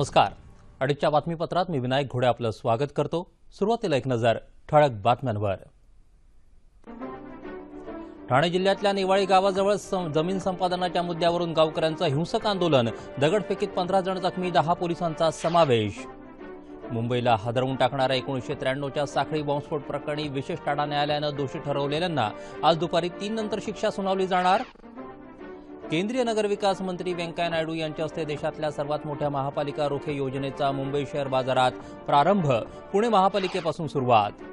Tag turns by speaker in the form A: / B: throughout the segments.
A: नमस्कार अडीचच्या बातमीपत्रात मी विनायक घोडे आपलं स्वागत करतो सुरुवातीला एक नजर ठळक बातम्यांवर ठाणे जिल्ह्यातल्या निवाळी गावाजवळ जमीन संपादनाच्या मुद्द्यावरून गावकऱ्यांचं हिंसक आंदोलन दगडफेकीत पंधरा जण जखमी दहा पोलिसांचा समावेश मुंबईला हादरवून टाकणाऱ्या एकोणीसशे त्र्याण्णवच्या साखळी बॉम्बस्फोट प्रकरणी विशेष ठाणा न्यायालयानं दोषी ठरवलेल्यांना आज दुपारी तीन नंतर शिक्षा सुनावली जाणार केंद्रीय नगरविकास मंत्री व्यंकय्या नायडू यांच्या हस्ते देशातल्या सर्वात मोठ्या महापालिका रोखे योजनेचा मुंबई शेअर बाजारात प्रारंभ पुणे महापालिकेपासून सुरुवात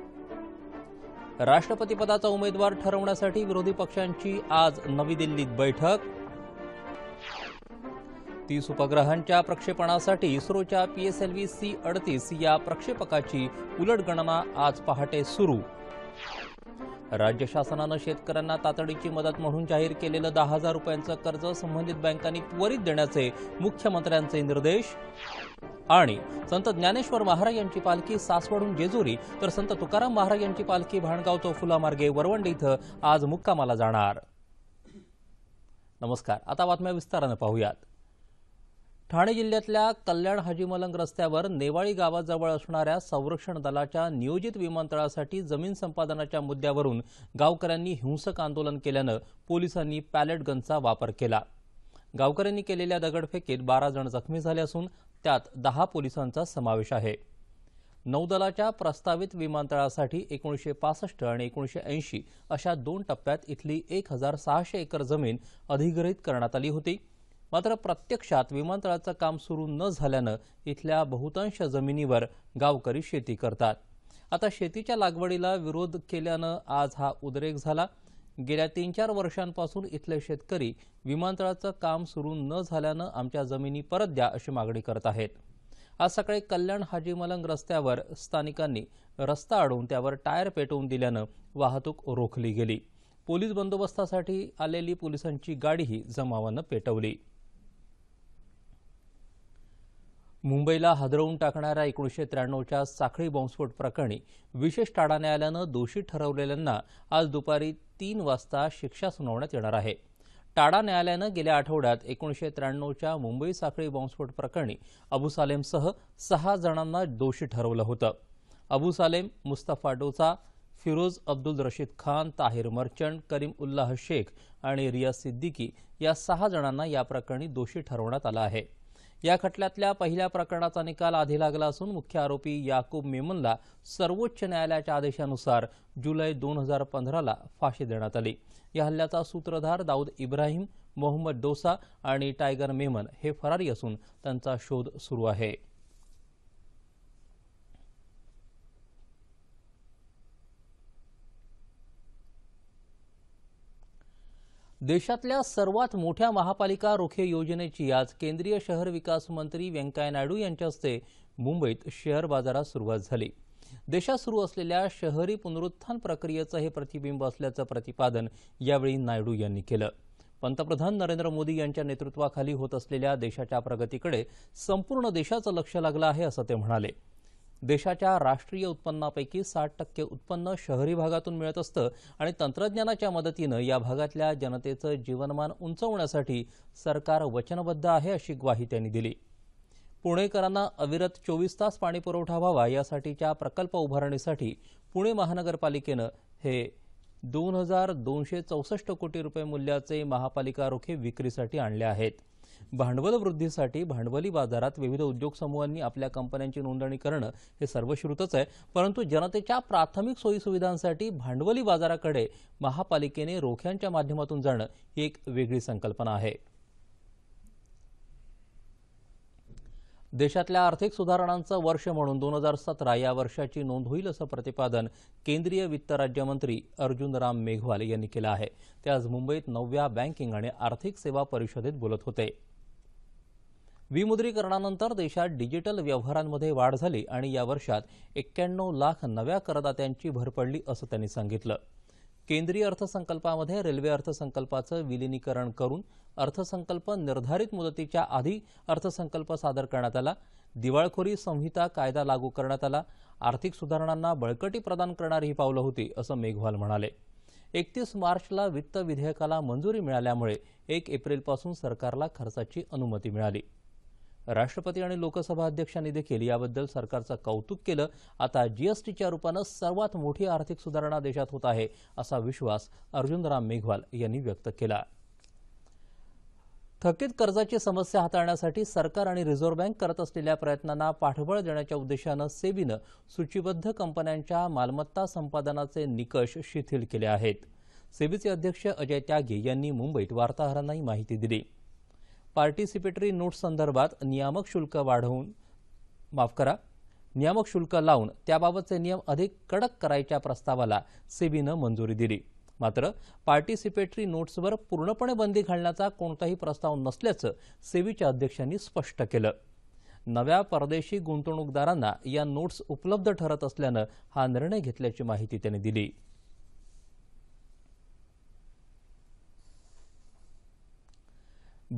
A: राष्ट्रपतीपदाचा उमेदवार ठरवण्यासाठी विरोधी पक्षांची आज नवी दिल्लीत बैठक तीस उपग्रहांच्या प्रक्षेपणासाठी इस्रोच्या पीएसएलव्ही सी अडतीस या प्रक्षेपकाची उलटगणना गणना आज पहाटे सुरू राज्य शासनानं शेतकऱ्यांना तातडीची मदत म्हणून जाहीर केलेलं दहा हजार रुपयांचं कर्ज संबंधित बँकांनी त्वरित देण्याचे मुख्यमंत्र्यांचे निर्देश आणि संत ज्ञानेश्वर महाराज यांची पालखी सासवडून जेजुरी तर संत तुकाराम महाराज यांची पालखी भाणगाव चौफुला मार्गे वरवंडे इथं आज मुक्कामाला जाणार नमस्कार आता बातम्या विस्तारानं पाहूयात ठाणे जिल्ह्यातल्या कल्याण हजीमलंग रस्त्यावर नेवाळी गावाजवळ असणाऱ्या संरक्षण दलाच्या नियोजित विमानतळासाठी जमीन संपादनाच्या मुद्द्यावरून गावकऱ्यांनी हिंसक आंदोलन केल्यानं पोलिसांनी पॅलेट गनचा वापर केला गावकऱ्यांनी केलेल्या दगडफेकीत बारा जण जखमी झाले असून त्यात दहा पोलिसांचा समावेश आहे नौदलाच्या प्रस्तावित विमानतळासाठी एकोणीसशे पासष्ट आणि एकोणीसशे ऐंशी अशा दोन टप्प्यात इथली एक हजार सहाशे एकर जमीन अधिग्रहित करण्यात आली होती मात्र प्रत्यक्षात विमानतळाचं काम सुरू न झाल्यानं इथल्या बहुतांश जमिनीवर गावकरी शेती करतात आता शेतीच्या लागवडीला विरोध केल्यानं आज हा उद्रेक झाला गेल्या तीन चार वर्षांपासून इथले शेतकरी विमानतळाचं काम सुरू न झाल्यानं आमच्या जमिनी परत द्या अशी मागणी करत आहेत आज सकाळी कल्याण हाजीमलंग रस्त्यावर स्थानिकांनी रस्ता अडवून त्यावर टायर पेटवून दिल्यानं वाहतूक रोखली गेली पोलीस बंदोबस्तासाठी आलेली पोलिसांची गाडीही जमावानं पेटवली मुंबईला हादरवून टाकणाऱ्या एकोणीसशे त्र्याण्णवच्या साखळी बॉम्बस्फोट प्रकरणी विशेष टाडा न्यायालयानं दोषी ठरवलेल्यांना आज दुपारी तीन वाजता शिक्षा सुनावण्यात येणार आहे टाडा न्यायालयानं गेल्या आठवड्यात एकोणीसशे त्र्याण्णवच्या मुंबई साखळी बॉम्बस्फोट प्रकरणी अबू सालेमसह सहा जणांना दोषी ठरवलं होतं अबू सालेम मुस्तफा डोसा फिरोज अब्दुल रशीद खान ताहिर मर्चंट करीम उल्लाह शेख आणि रिया सिद्दीकी या सहा जणांना या प्रकरणी दोषी ठरवण्यात आलं आहे या खटल्यातल्या पहिल्या प्रकरणाचा निकाल आधी लागला असून मुख्य आरोपी याकूब मेमनला सर्वोच्च न्यायालयाच्या आदेशानुसार जुलै दोन हजार पंधराला फाशी देण्यात आली या हल्ल्याचा सूत्रधार दाऊद इब्राहिम मोहम्मद डोसा आणि टायगर मेमन हे फरारी असून त्यांचा शोध सुरू आहे देशातल्या सर्वात मोठ्या महापालिका रोखे योजनेची आज केंद्रीय शहर विकास मंत्री व्यंकय्या नायडू यांच्या हस्ते मुंबईत शेअर बाजारात सुरुवात झाली देशात सुरू असलेल्या शहरी पुनरुत्थान प्रक्रियेचं हे प्रतिबिंब असल्याचं प्रतिपादन यावेळी नायडू यांनी केलं पंतप्रधान नरेंद्र मोदी यांच्या नेतृत्वाखाली होत असलेल्या देशाच्या प्रगतीकडे संपूर्ण देशाचं लक्ष लागलं आहे असं ते म्हणाले देशाच्या राष्ट्रीय उत्पन्नापैकी साठ टक्के उत्पन्न शहरी भागातून मिळत असतं आणि तंत्रज्ञानाच्या मदतीनं या भागातल्या जनतेचं जीवनमान उंचवण्यासाठी सरकार वचनबद्ध आहे अशी ग्वाही त्यांनी दिली पुणेकरांना अविरत चोवीस तास पाणीपुरवठा व्हावा यासाठीच्या प्रकल्प उभारणीसाठी पुणे महानगरपालिकेनं हे दोन हजार दोनशे चौसष्ट कोटी रुपये मूल्याचे महापालिका रोखे विक्रीसाठी आणले आहेत भांडवल वृद्धीसाठी भांडवली बाजारात विविध उद्योग समूहांनी आपल्या कंपन्यांची नोंदणी करणं हे सर्वश्रुतच आहे परंतु जनतेच्या प्राथमिक सोयीसुविधांसाठी भांडवली बाजाराकडे महापालिकेने रोख्यांच्या माध्यमातून जाणं ही एक वेगळी संकल्पना आहे देशातल्या आर्थिक सुधारणांचं वर्ष म्हणून दोन हजार सतरा या वर्षाची नोंद होईल असं प्रतिपादन केंद्रीय वित्त राज्यमंत्री अर्जुन राम मेघवाल यांनी केलं आहे ते आज मुंबईत नवव्या बँकिंग आणि आर्थिक सेवा परिषदेत बोलत होते विमुद्रीकरणानंतर देशात डिजिटल व्यवहारांमध्ये वाढ झाली आणि या वर्षात एक्क्याण्णव लाख नव्या करदात्यांची भर पडली असं त्यांनी सांगितलं केंद्रीय अर्थसंकल्पामध्ये रेल्वे अर्थसंकल्पाचं विलिनीकरण करून अर्थसंकल्प निर्धारित मुदतीच्या आधी अर्थसंकल्प सादर करण्यात आला दिवाळखोरी संहिता कायदा लागू करण्यात आला आर्थिक सुधारणांना बळकटी प्रदान करणारी ही पावलं होती असं मेघवाल म्हणाले एकतीस मार्चला वित्त विधेयकाला मंजुरी मिळाल्यामुळे एक एप्रिलपासून सरकारला खर्चाची अनुमती मिळाली राष्ट्रपती आणि लोकसभा अध्यक्षांनी देखील याबद्दल सरकारचं कौतुक केलं आता जीएसटीच्या रूपानं सर्वात मोठी आर्थिक सुधारणा देशात होत आहे असा विश्वास अर्जुनराम मेघवाल यांनी व्यक्त केला थकीत कर्जाची समस्या हाताळण्यासाठी सरकार आणि रिझर्व्ह बँक करत असलेल्या प्रयत्नांना पाठबळ देण्याच्या उद्देशानं सेबीनं सूचीबद्ध कंपन्यांच्या मालमत्ता संपादनाचे निकष शिथिल केले आहेत सेबीचे अध्यक्ष अजय त्यागी यांनी मुंबईत वार्ताहरांना ही माहिती दिली पार्टिसिपेटरी नोट्स संदर्भात नियामक शुल्क वाढवून माफ करा नियामक शुल्क लावून त्याबाबतचे नियम अधिक कडक करायच्या प्रस्तावाला सेबीनं मंजुरी दिली मात्र पार्टिसिपेटरी नोट्सवर पूर्णपणे बंदी घालण्याचा कोणताही प्रस्ताव नसल्याचं सेबीच्या अध्यक्षांनी स्पष्ट केलं नव्या परदेशी गुंतवणूकदारांना या नोट्स उपलब्ध ठरत असल्यानं हा निर्णय घेतल्याची माहिती त्यांनी दिली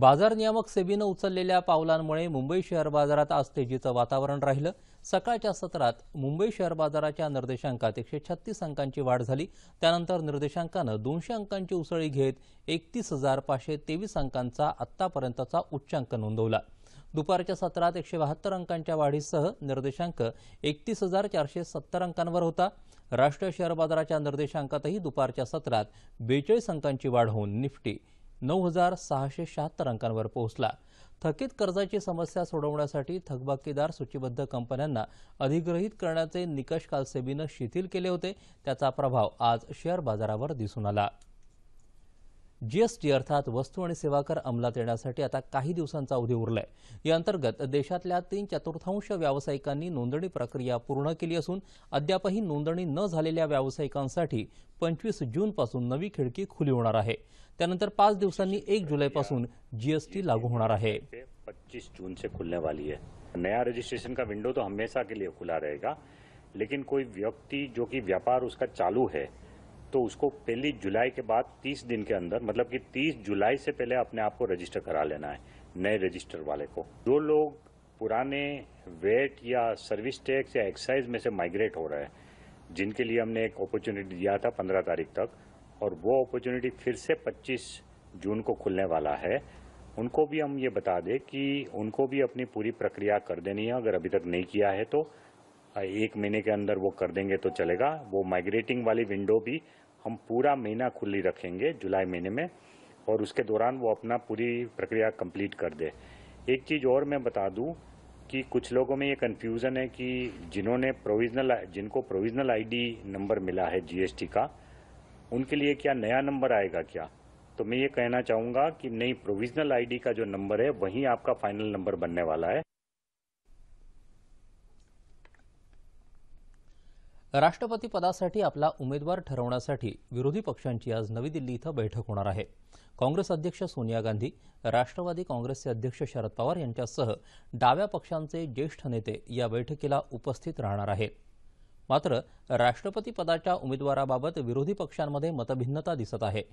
A: बाजार नियामक सेबीनं उचललेल्या पावलांमुळे मुंबई शेअर बाजारात आज तेजीचं वातावरण राहिलं सकाळच्या सत्रात मुंबई शेअर बाजाराच्या निर्देशांकात एकशे छत्तीस अंकांची वाढ झाली त्यानंतर निर्देशांकानं दोनशे अंकांची उसळी घेत एकतीस हजार पाचशे तेवीस अंकांचा आत्तापर्यंतचा उच्चांक नोंदवला दुपारच्या सत्रात एकशे बहात्तर अंकांच्या वाढीसह निर्देशांक एकतीस हजार चारशे सत्तर अंकांवर होता राष्ट्रीय शेअर बाजाराच्या निर्देशांकातही दुपारच्या सत्रात बेचाळीस अंकांची वाढ होऊन निफ्टी नऊ हजार सहाशे शहात्तर अंकांवर पोहोचला थकीत कर्जाची समस्या सोडवण्यासाठी थकबाकीदार सूचीबद्ध कंपन्यांना अधिग्रहित करण्याचे निकष काल सेबीनं शिथिल केले होते त्याचा प्रभाव आज शेअर बाजारावर दिसून आला जीएसटी अर्थात वस्तू आणि सेवा कर अंमलात येण्यासाठी आता काही दिवसांचा अवधी उरला या अंतर्गत देशातल्या तीन चतुर्थांश व्यावसायिकांनी नोंदणी प्रक्रिया पूर्ण केली असून अद्यापही नोंदणी न झालेल्या व्यावसायिकांसाठी पंचवीस पासून नवी खिडकी खुली होणार आहे त्यानंतर पाच दिवसांनी एक जुलैपासून जीएसटी लागू
B: होणार आहे पच्चीस जून से खुलने वाली है नया रजिस्ट्रेशन का विंडो तो हमेशा के लिए खुला रहेगा लेकिन कोई व्यक्ति जो कि व्यापार उसका चालू है तो उसको पहली जुलाई के बाद 30 दिन के अंदर मतलब कि 30 जुलाई से पहले अपने आप को रजिस्टर करा लेना है नए रजिस्टर वाले को जो लोग पुराने वेट या सर्विस टैक्स या एक्साइज में से माइग्रेट हो रहे हैं जिनके लिए हमने एक अपॉर्चुनिटी दिया था 15 तारीख तक और वो अपॉर्चुनिटी फिर से 25 जून को खुलने वाला है उनको भी हम ये बता दें कि उनको भी अपनी पूरी प्रक्रिया कर देनी है अगर अभी तक नहीं किया है तो एक महीने के अंदर वो कर देंगे तो चलेगा वो माइग्रेटिंग वाली विंडो भी हम पूरा महीना खुली रखेंगे जुलाई महीने में और उसके दौरान वो अपना पूरी प्रक्रिया कंप्लीट कर दे एक चीज़ और मैं बता दूं कि कुछ लोगों में ये कन्फ्यूज़न है कि जिन्होंने प्रोविजनल जिनको प्रोविजनल आईडी नंबर मिला है जीएसटी का उनके लिए क्या नया नंबर आएगा क्या तो मैं ये कहना चाहूँगा कि नहीं प्रोविजनल आईडी का जो नंबर है वहीं आपका फाइनल नंबर बनने वाला है
A: राष्ट्रपती पदासाठी आपला उमेदवार ठरवण्यासाठी विरोधी पक्षांची आज नवी दिल्ली इथं बैठक होणार आहे काँग्रेस अध्यक्ष सोनिया गांधी राष्ट्रवादी काँग्रेसचे अध्यक्ष शरद पवार यांच्यासह डाव्या पक्षांचे ज्येष्ठ नेते या बैठकीला उपस्थित राहणार आहेत मात्र राष्ट्रपती पदाच्या उमेदवाराबाबत विरोधी पक्षांमध्ये मतभिन्नता दिसत आहे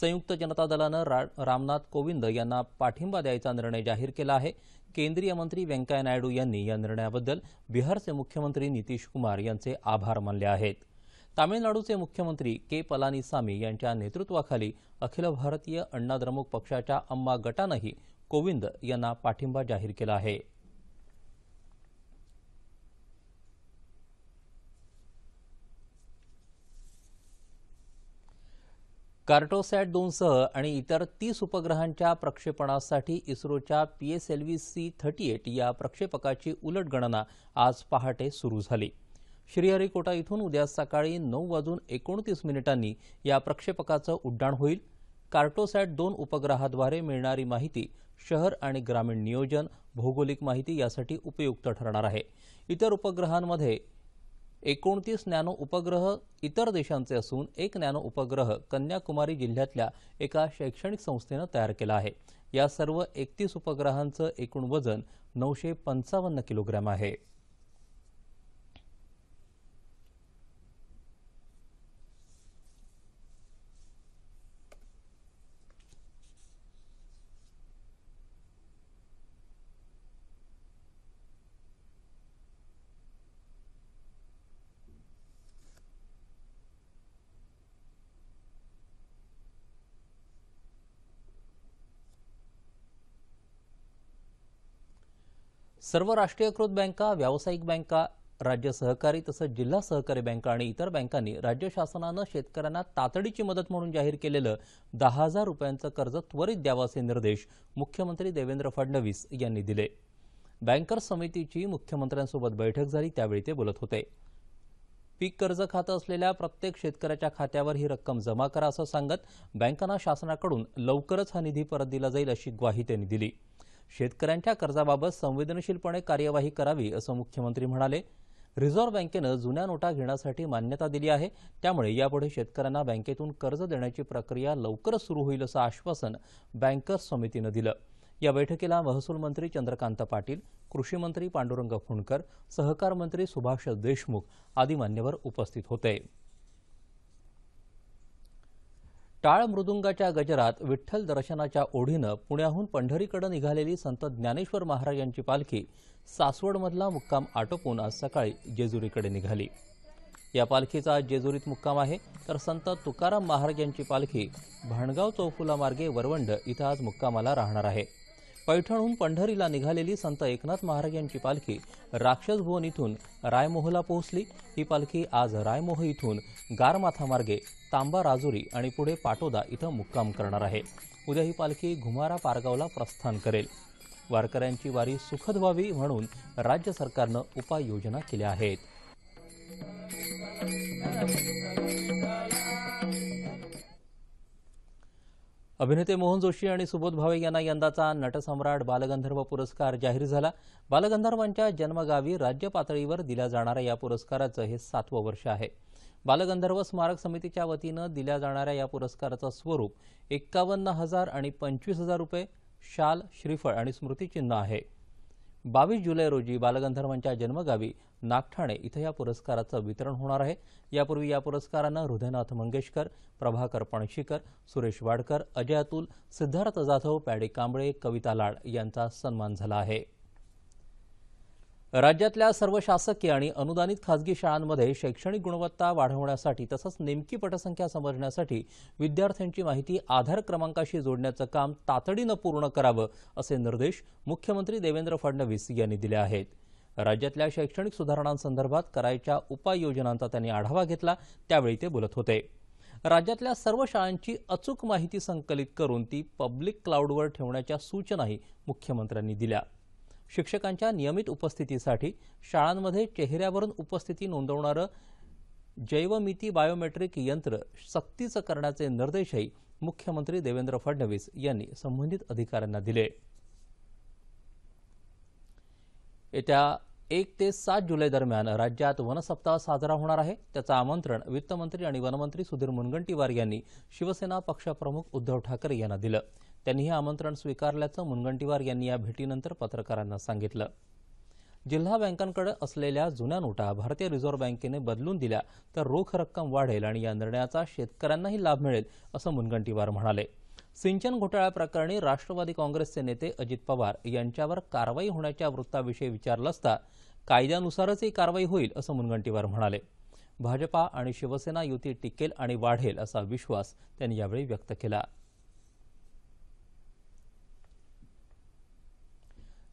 A: संयुक्त जनता दलानं रामनाथ कोविंद यांना पाठिंबा द्यायचा निर्णय जाहीर केला आहे केंद्रीय मंत्री व्यंकय्या नायडू यांनी या निर्णयाबद्दल बिहारचे मुख्यमंत्री नितीश कुमार यांचे आभार मानले आहेत तामिळनाडूचे मुख्यमंत्री के पलानीसामी यांच्या नेतृत्वाखाली अखिल भारतीय अण्णा द्रमुक पक्षाच्या अम्मा गटानंही कोविंद यांना पाठिंबा जाहीर केला आहे कार्टोसॅट दोनसह आणि इतर तीस उपग्रहांच्या प्रक्षेपणासाठी इस्रोच्या P S L V C thirty eight या प्रक्षेपकाची उलट गणना आज पहाटे सुरू झाली श्रीहरिकोटा इथून उद्या सकाळी नऊ वाजून एकोणतीस मिनिटांनी या प्रक्षेपकाचं उड्डाण होईल कार्टोसॅट दोन उपग्रहाद्वारे मिळणारी माहिती शहर आणि ग्रामीण नियोजन भौगोलिक माहिती यासाठी उपयुक्त ठरणार आहे इतर उपग्रहांमध्ये एकोणतीस नॅनो उपग्रह इतर देशांचे असून एक नॅनो उपग्रह कन्याकुमारी जिल्ह्यातल्या एका शैक्षणिक संस्थेनं तयार केला आहे या सर्व एकतीस उपग्रहांचं एकूण वजन नऊशे पंचावन्न किलोग्रॅम आहे सर्व राष्ट्रीयकृत बँका व्यावसायिक बँका राज्य सहकारी तसंच जिल्हा सहकारी बँका आणि इतर बँकांनी राज्य शासनानं शेतकऱ्यांना तातडीची मदत म्हणून जाहीर केलेलं दहा हजार रुपयांचं कर्ज त्वरित द्यावं असे निर्देश मुख्यमंत्री देवेंद्र फडणवीस यांनी दिले बँकर समितीची मुख्यमंत्र्यांसोबत बैठक झाली त्यावेळी ते बोलत होते पीक कर्ज खातं असलेल्या प्रत्येक शेतकऱ्याच्या खात्यावर ही रक्कम जमा करा असं सांगत बँकांना शासनाकडून लवकरच हा निधी परत दिला जाईल अशी ग्वाही त्यांनी दिली शेतकऱ्यांच्या कर्जाबाबत संवेदनशीलपणे कार्यवाही करावी असं मुख्यमंत्री म्हणाले रिझर्व्ह बँकेनं जुन्या नोटा घेण्यासाठी मान्यता दिली आहे त्यामुळे यापुढे शेतकऱ्यांना बँकेतून कर्ज देण्याची प्रक्रिया लवकरच सुरू होईल असं आश्वासन बँकर्स समितीनं दिलं या बैठकीला महसूल मंत्री चंद्रकांत पाटील कृषी मंत्री पांडुरंग फुंडकर सहकार मंत्री सुभाष देशमुख आदी मान्यवर उपस्थित होते टाळ मृदुंगाच्या गजरात विठ्ठल दर्शनाच्या ओढीनं पुण्याहून पंढरीकडे निघालेली संत ज्ञानेश्वर महाराज यांची पालखी सासवडमधला मुक्काम आटोपून आज सकाळी जेजुरीकडे निघाली या पालखीचा जेजुरीत मुक्काम आहे तर संत तुकाराम महाराज यांची पालखी भाणगाव चौफुला मार्गे वरवंड इथं आज मुक्कामाला राहणार आहे पैठणहून पंढरीला निघालेली संत एकनाथ महाराज यांची पालखी राक्षस भुवन इथून रायमोहला पोहोचली ही पालखी आज रायमोह इथून गारमाथा मार्गे तांबा राजुरी आणि पुढे पाटोदा इथं मुक्काम करणार आहे उद्या ही पालखी घुमारा पारगावला प्रस्थान करेल वारकऱ्यांची वारी सुखद व्हावी म्हणून राज्य सरकारनं उपाययोजना केल्या आहेत अभिनेते मोहन जोशी आणि सुबोध भावे यांना यंदाचा नटसम्राट बालगंधर्व पुरस्कार जाहीर झाला बालगंधर्वांच्या जन्मगावी राज्य पातळीवर दिल्या जाणाऱ्या या पुरस्काराचं हे सातवं वर्ष आहे बालगंधर्व स्मारक समितीच्या वतीनं दिल्या जाणाऱ्या या पुरस्काराचं स्वरूप एक्कावन्न हजार आणि पंचवीस हजार रुपये शाल श्रीफळ आणि स्मृतिचिन्ह आहे बावीस जुलै रोजी बालगंधर्वांच्या जन्मगावी नागठाणे इथं या पुरस्काराचं वितरण होणार आहे यापूर्वी या पुरस्कारानं हृदयनाथ मंगेशकर प्रभाकर पणशीकर सुरेश वाडकर अजय अतुल सिद्धार्थ जाधव पॅडी कांबळे कविता लाड यांचा सन्मान झाला आहे राज्यातल्या सर्व शासकीय आणि अनुदानित खाजगी शाळांमध्ये शैक्षणिक गुणवत्ता वाढवण्यासाठी तसंच नेमकी पटसंख्या समजण्यासाठी विद्यार्थ्यांची माहिती आधार क्रमांकाशी जोडण्याचं काम तातडीनं पूर्ण करावं असे निर्देश मुख्यमंत्री देवेंद्र फडणवीस यांनी दिले आहेत राज्यातल्या शैक्षणिक सुधारणांसंदर्भात करायच्या उपाययोजनांचा त्यांनी आढावा घेतला त्यावेळी ते बोलत होते राज्यातल्या सर्व शाळांची अचूक माहिती संकलित करून ती पब्लिक क्लाउडवर ठेवण्याच्या सूचनाही मुख्यमंत्र्यांनी दिल्या शिक्षकांच्या नियमित उपस्थितीसाठी शाळांमध्ये चेहऱ्यावरून उपस्थिती नोंदवणारं जैवमिती बायोमेट्रिक यंत्र सक्तीचं करण्याचे निर्देशही मुख्यमंत्री देवेंद्र फडणवीस यांनी संबंधित अधिकाऱ्यांना दिले येत्या एक ते सात जुलै दरम्यान राज्यात वनसप्ताह साजरा होणार आहे त्याचं आमंत्रण वित्तमंत्री आणि वनमंत्री सुधीर मुनगंटीवार यांनी शिवसेना पक्षप्रमुख उद्धव ठाकरे यांना दिलं त्यांनी हे आमंत्रण स्वीकारल्याचं मुनगंटीवार यांनी या भेटीनंतर पत्रकारांना सांगितलं जिल्हा बँकांकडे असलेल्या जुन्या नोटा भारतीय रिझर्व्ह बँकेने बदलून दिल्या तर रोख रक्कम वाढेल आणि या निर्णयाचा शेतकऱ्यांनाही लाभ मिळेल असं मुनगंटीवार म्हणाले सिंचन घोटाळ्याप्रकरणी राष्ट्रवादी काँग्रेसचे नेते अजित पवार यांच्यावर कारवाई होण्याच्या वृत्ताविषयी विचारलं असता कायद्यानुसारच ही कारवाई होईल असं मुनगंटीवार म्हणाले भाजपा आणि शिवसेना युती टिकेल आणि वाढेल असा विश्वास त्यांनी यावेळी व्यक्त केला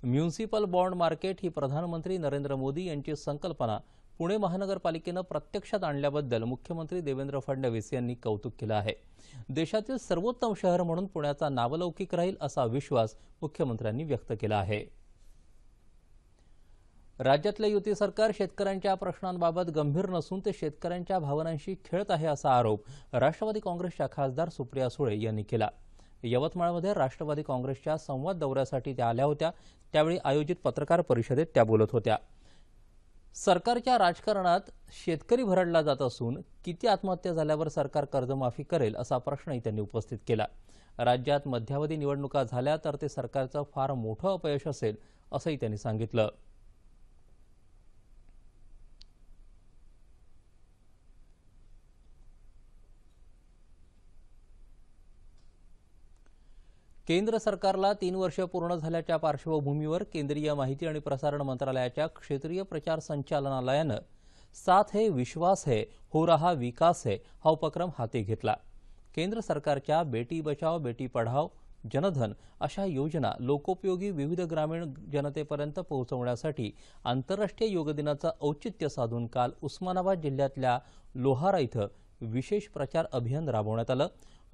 A: म्युनिसिपल बॉन्ड मार्केट ही प्रधानमंत्री नरेंद्र मोदी यांची संकल्पना पुणे महानगरपालिकेनं प्रत्यक्षात आणल्याबद्दल मुख्यमंत्री देवेंद्र फडणवीस यांनी कौतुक केलं आहे देशातील सर्वोत्तम शहर म्हणून पुण्याचा नावलौकिक राहील असा विश्वास मुख्यमंत्र्यांनी व्यक्त केला आहे राज्यातले युती सरकार शेतकऱ्यांच्या प्रश्नांबाबत गंभीर नसून ते शेतकऱ्यांच्या भावनांशी खेळत आहे असा आरोप राष्ट्रवादी काँग्रेसच्या खासदार सुप्रिया सुळे यांनी केला यवतमाळमध्ये राष्ट्रवादी काँग्रेसच्या संवाद दौऱ्यासाठी त्या आल्या होत्या त्यावेळी आयोजित पत्रकार परिषदेत त्या बोलत होत्या सरकारच्या राजकारणात शेतकरी भरडला जात असून किती आत्महत्या झाल्यावर सरकार कर्जमाफी करेल असा प्रश्नही त्यांनी उपस्थित केला राज्यात मध्यावधी निवडणुका झाल्या तर ते सरकारचं फार मोठं अपयश असेल असंही त्यांनी सांगितलं केंद्र सरकारला तीन वर्ष पूर्ण झाल्याच्या पार्श्वभूमीवर केंद्रीय माहिती आणि प्रसारण मंत्रालयाच्या क्षेत्रीय प्रचार संचालनालयानं साथ हे विश्वास है हो रहा विकास है हा उपक्रम हाती घेतला केंद्र सरकारच्या बेटी बचाव बेटी पढाव जनधन अशा योजना लोकोपयोगी विविध ग्रामीण जनतेपर्यंत पोहोचवण्यासाठी आंतरराष्ट्रीय योग दिनाचं औचित्य साधून काल उस्मानाबाद जिल्ह्यातल्या लोहारा इथं विशेष प्रचार अभियान राबवण्यात आलं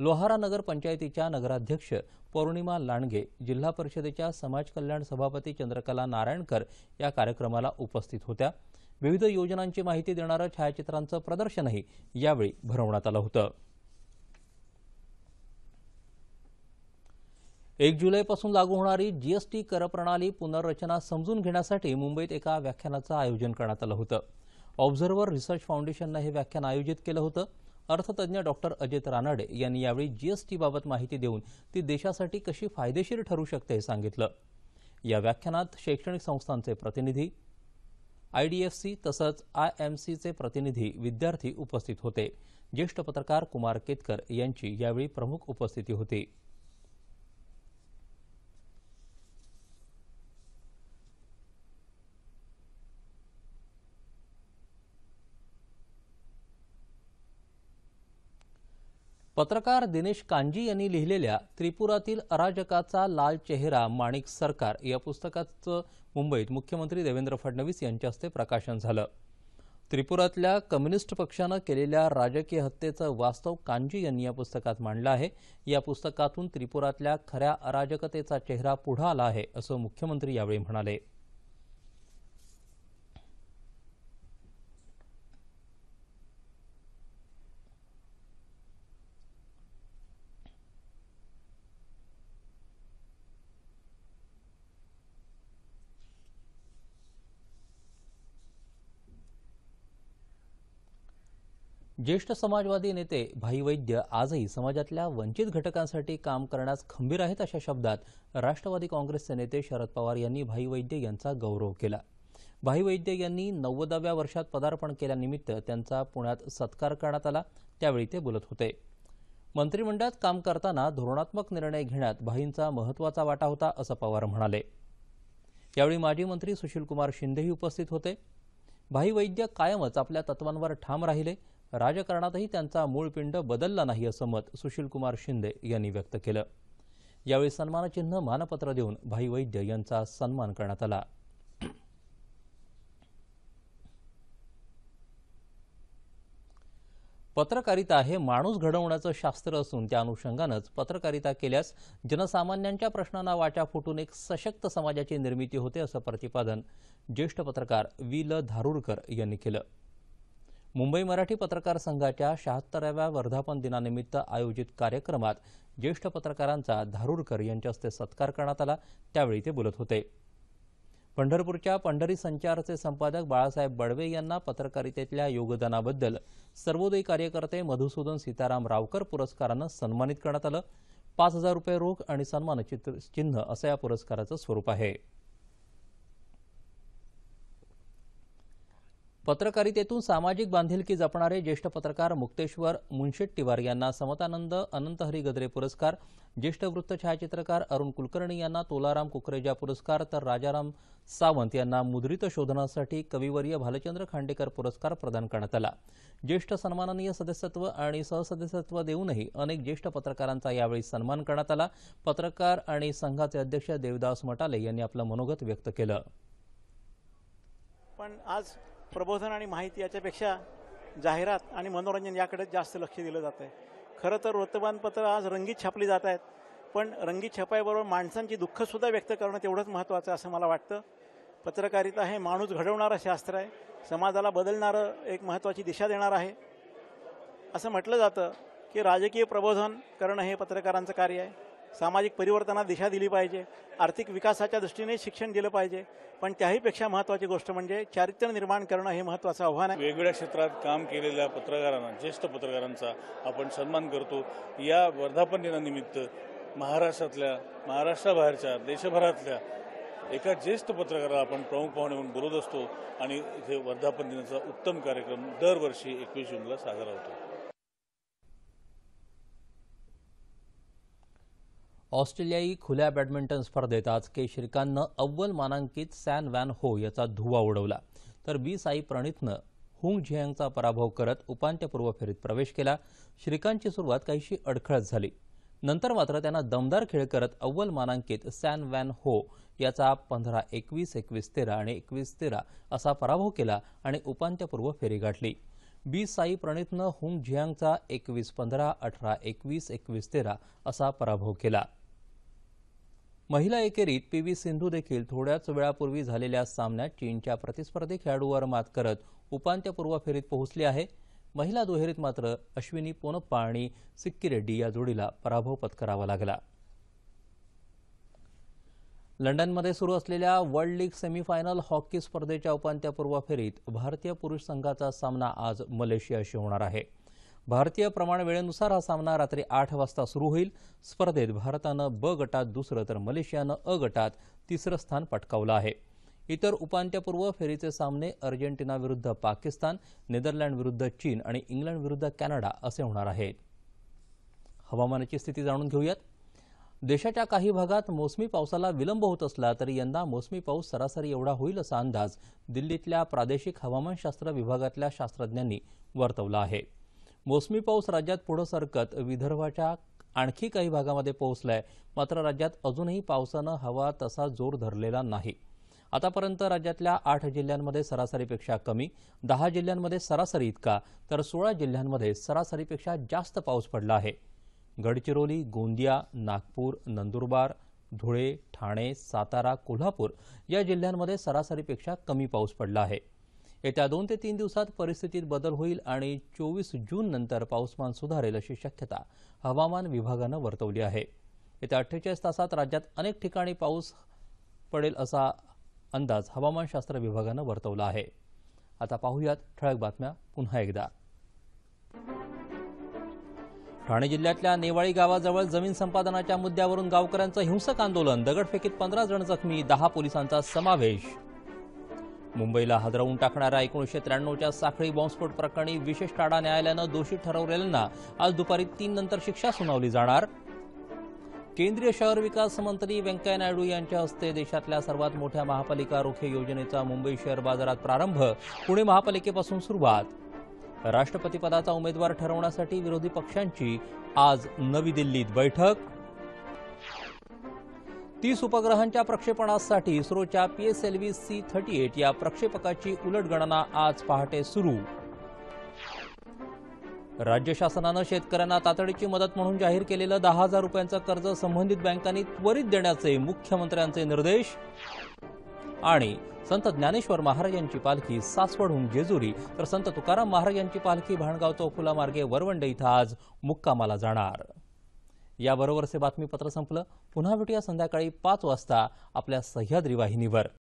A: लोहारा नगर पंचायतीच्या नगराध्यक्ष पौर्णिमा लांडगे जिल्हा परिषदेच्या समाज कल्याण सभापती चंद्रकला नारायणकर या कार्यक्रमाला उपस्थित होत्या विविध योजनांची माहिती देणारं छायाचित्रांचं प्रदर्शनही यावेळी भरवण्यात आलं होतं एक जुलैपासून लागू होणारी जीएसटी करप्रणाली पुनर्रचना समजून घेण्यासाठी मुंबईत एका व्याख्यानाचं आयोजन करण्यात आलं होतं ऑब्झर्व्हर रिसर्च फाउंडेशननं हे व्याख्यान आयोजित केलं होतं अर्थतज्ञ डॉक्टर अजित रानडे यांनी यावेळी बाबत माहिती देऊन ती देशासाठी कशी फायदेशीर ठरू शकते हे सांगितलं या व्याख्यानात शैक्षणिक संस्थांचे प्रतिनिधी आयडीएफसी तसंच आय एम सीचे प्रतिनिधी विद्यार्थी उपस्थित होते ज्येष्ठ पत्रकार कुमार केतकर यांची यावेळी प्रमुख उपस्थिती होती पत्रकार दिनेश कांजी यांनी लिहिलेल्या त्रिपुरातील अराजकाचा लाल चेहरा माणिक सरकार या पुस्तकाचं मुंबईत मुख्यमंत्री देवेंद्र फडणवीस यांच्या हस्ते प्रकाशन झालं त्रिपुरातल्या कम्युनिस्ट पक्षानं केलेल्या राजकीय हत्येचं वास्तव कांजी यांनी या पुस्तकात मांडलं आहे या पुस्तकातून त्रिपुरातल्या खऱ्या अराजकतेचा चेहरा पुढं आला आहे असं मुख्यमंत्री यावेळी म्हणाले ज्येष्ठ समाजवादी नेते भाई वैद्य आजही समाजातल्या वंचित घटकांसाठी काम करण्यास खंबीर आहेत अशा शब्दात राष्ट्रवादी काँग्रेसचे नेते शरद पवार यांनी भाई वैद्य यांचा गौरव केला भाई वैद्य यांनी नव्वदाव्या वर्षात पदार्पण केल्यानिमित्त त्यांचा पुण्यात सत्कार करण्यात आला त्यावेळी ते बोलत होते मंत्रिमंडळात काम करताना धोरणात्मक निर्णय घेण्यात भाईंचा महत्त्वाचा वाटा होता असं पवार म्हणाले यावेळी माजी मंत्री सुशीलकुमार शिंदेही उपस्थित होते भाई वैद्य कायमच आपल्या तत्वांवर ठाम राहिले राजकारणातही त्यांचा मूळ पिंड बदलला नाही असं मत सुशीलकुमार शिंदे यांनी व्यक्त केलं यावेळी सन्मानचिन्ह मानपत्र देऊन भाई वैद्य यांचा सन्मान करण्यात आला पत्रकारिता हे माणूस घडवण्याचं शास्त्र असून त्या अनुषंगानंच पत्रकारिता केल्यास जनसामान्यांच्या प्रश्नांना वाचा फुटून एक सशक्त समाजाची निर्मिती होते असं प्रतिपादन ज्येष्ठ पत्रकार वि ल धारूरकर यांनी केलं मुंबई मराठी पत्रकार संघाच्या शहात्तराव्या वर्धापन दिनानिमित्त आयोजित कार्यक्रमात ज्येष्ठ पत्रकारांचा धारूरकर यांच्या हस्ते सत्कार करण्यात आला त्यावेळी ते बोलत होते पंढरपूरच्या पंढरी संचारचे संपादक बाळासाहेब बडवे यांना पत्रकारितेतल्या योगदानाबद्दल सर्वोदय कार्यकर्ते मधुसूदन सीताराम रावकर पुरस्कारानं सन्मानित करण्यात आलं पाच हजार रुपये रोख आणि सन्मानचित्र चिन्ह असं या पुरस्काराचं स्वरूप आहे पत्रकारितेतून सामाजिक बांधिलकी जपणारे ज्येष्ठ पत्रकार मुक्तेश्वर मुनशेट्टीवार यांना समतानंद अनंतहरी गदरे पुरस्कार ज्येष्ठ वृत्त छायाचित्रकार अरुण कुलकर्णी यांना तोलाराम कुकरेजा पुरस्कार तर राजाराम सावंत यांना मुद्रित शोधनासाठी कविवर्य भालचंद्र खांडेकर पुरस्कार प्रदान करण्यात आला ज्येष्ठ सन्माननीय सदस्यत्व आणि सहसदस्यत्व देऊनही अनेक ज्येष्ठ पत्रकारांचा यावेळी सन्मान करण्यात आला पत्रकार आणि संघाचे अध्यक्ष देवदास मटाले यांनी आपलं मनोगत व्यक्त केलं पण आज प्रबोधन आणि माहिती याच्यापेक्षा जाहिरात आणि मनोरंजन याकडेच जास्त लक्ष दिलं जात आहे खरं तर वृत्तमानपत्र आज रंगीत छापली जात आहेत पण रंगीत छापायबरोबर माणसांची दुःखसुद्धा व्यक्त करणं तेवढंच महत्त्वाचं असं मला वाटतं पत्रकारिता हे माणूस घडवणारं शास्त्र आहे समाजाला बदलणारं एक महत्त्वाची दिशा देणार आहे असं म्हटलं जातं की राजकीय प्रबोधन करणं हे पत्रकारांचं कार्य आहे सामाजिक परिवर्तनात दिशा दिली पाहिजे आर्थिक विकासाच्या दृष्टीने शिक्षण दिलं पाहिजे पण त्याहीपेक्षा महत्त्वाची गोष्ट म्हणजे चारित्र्य निर्माण करणं हे महत्त्वाचं आव्हान आहे वेगवेगळ्या क्षेत्रात काम केलेल्या पत्रकारांना ज्येष्ठ पत्रकारांचा आपण सन्मान करतो या वर्धापन दिनानिमित्त महाराष्ट्रातल्या महाराष्ट्राबाहेरच्या देशभरातल्या एका ज्येष्ठ पत्रकाराला आपण प्रमुख पाहुणे म्हणून बोलत असतो आणि इथे वर्धापन दिनाचा उत्तम कार्यक्रम दरवर्षी एकवीस जूनला साजरा होतो ऑस्ट्रेलियाई खुल्या बॅडमिंटन स्पर्धेत आज के श्रीकांतनं अव्वल मानांकित सॅन वॅन हो याचा धुवा उडवला तर बी साई प्रणितनं हुंग झियांगचा पराभव करत उपांत्यपूर्व फेरीत प्रवेश केला श्रीकांतची सुरुवात काहीशी अडखळत झाली नंतर मात्र त्यांना दमदार खेळ करत अव्वल मानांकित सॅन वॅन हो याचा पंधरा एकवीस एकवीस तेरा आणि एकवीस तेरा असा पराभव केला आणि उपांत्यपूर्व फेरी गाठली बी साई प्रणितनं हुंग झियांगचा एकवीस पंधरा अठरा एकवीस एकवीस तेरा असा पराभव केला महिला एकेरीत पी व्ही सिंधू देखील थोड्याच वेळापूर्वी झालेल्या सामन्यात चीनच्या प्रतिस्पर्धी खेळाडूवर मात करत उपांत्यपूर्व फेरीत पोहोचली आहे महिला दुहेरीत मात्र अश्विनी पोनप्पा आणि सिक्की रेड्डी या जोडीला पराभव पत्करावा लागला लंडनमध्ये सुरू असलेल्या वर्ल्ड लीग सेमीफायनल हॉकी स्पर्धेच्या उपांत्यपूर्व फेरीत भारतीय पुरुष संघाचा सामना आज मलेशियाशी होणार आहे भारतीय प्रमाण वेळेनुसार हा सामना रात्री आठ वाजता सुरू होईल स्पर्धेत भारतानं ब गटात दुसरं तर मलेशियानं अ गटात तिसरं स्थान पटकावलं आहे इतर उपांत्यपूर्व फेरीचे सामने अर्जेंटिना विरुद्ध पाकिस्तान नेदरलँड विरुद्ध चीन आणि इंग्लंड विरुद्ध कॅनडा असे होणार आहे हवामानाची स्थिती जाणून घेऊयात देशाच्या काही भागात मोसमी पावसाला विलंब होत असला तरी यंदा मोसमी पाऊस सरासरी एवढा होईल असा अंदाज दिल्लीतल्या प्रादेशिक हवामानशास्त्र विभागातल्या शास्त्रज्ञांनी वर्तवला आहे मोसमी पाऊस राज्यात पुढं सरकत विदर्भाच्या आणखी काही भागामध्ये पोहोचलाय मात्र राज्यात अजूनही पावसानं हवा तसा जोर धरलेला नाही आतापर्यंत राज्यातल्या आठ जिल्ह्यांमध्ये सरासरीपेक्षा कमी दहा जिल्ह्यांमध्ये सरासरी इतका तर सोळा जिल्ह्यांमध्ये सरासरीपेक्षा जास्त पाऊस पडला आहे गडचिरोली गोंदिया नागपूर नंदुरबार धुळे ठाणे सातारा कोल्हापूर या जिल्ह्यांमध्ये सरासरीपेक्षा कमी पाऊस पडला आहे येत्या दोन ते तीन दिवसात परिस्थितीत बदल होईल आणि चोवीस जून नंतर पाऊसमान सुधारेल अशी शक्यता हवामान विभागानं वर्तवली आहे येत्या अठ्ठेचाळीस तासात राज्यात अनेक ठिकाणी पाऊस पडेल असा अंदाज हवामानशास्त्र विभागानं वर्तवला आहे आता पाहूयात ठळक बातम्या पुन्हा एकदा ठाणे जिल्ह्यातल्या नेवाळी गावाजवळ जमीन संपादनाच्या मुद्द्यावरून गावकऱ्यांचं हिंसक आंदोलन दगडफेकीत पंधरा जण जखमी दहा पोलिसांचा समावेश मुंबईला हादरवून टाकणाऱ्या एकोणीसशे त्र्याण्णवच्या साखळी बॉम्बस्फोट प्रकरणी विशेष टाडा न्यायालयानं दोषी ठरवलेल्यांना आज दुपारी तीन नंतर शिक्षा सुनावली जाणार केंद्रीय शहर विकास मंत्री व्यंकय्या नायडू यांच्या हस्ते देशातल्या सर्वात मोठ्या महापालिका रोखे योजनेचा मुंबई शेअर बाजारात प्रारंभ पुणे महापालिकेपासून सुरुवात राष्ट्रपतीपदाचा उमेदवार ठरवण्यासाठी विरोधी पक्षांची आज नवी दिल्लीत बैठक तीस उपग्रहांच्या प्रक्षेपणासाठी इस्रोच्या P S L V C thirty eight या प्रक्षेपकाची उलटगणना आज पहाटे सुरू राज्य शासनानं शेतकऱ्यांना तातडीची मदत म्हणून जाहीर केलेलं दहा हजार रुपयांचं कर्ज संबंधित बँकांनी त्वरित देण्याचे मुख्यमंत्र्यांचे निर्देश आणि संत ज्ञानेश्वर महाराज यांची पालखी सासवडहून जेजुरी तर संत तुकाराम महाराज यांची पालखी भाणगाव चौफुला मार्गे वरवंडे इथं आज मुक्कामाला जाणार याबरोबरचे बातमीपत्र संपलं पुन्हा भेटूया संध्याकाळी पाच वाजता आपल्या सह्याद्री वाहिनीवर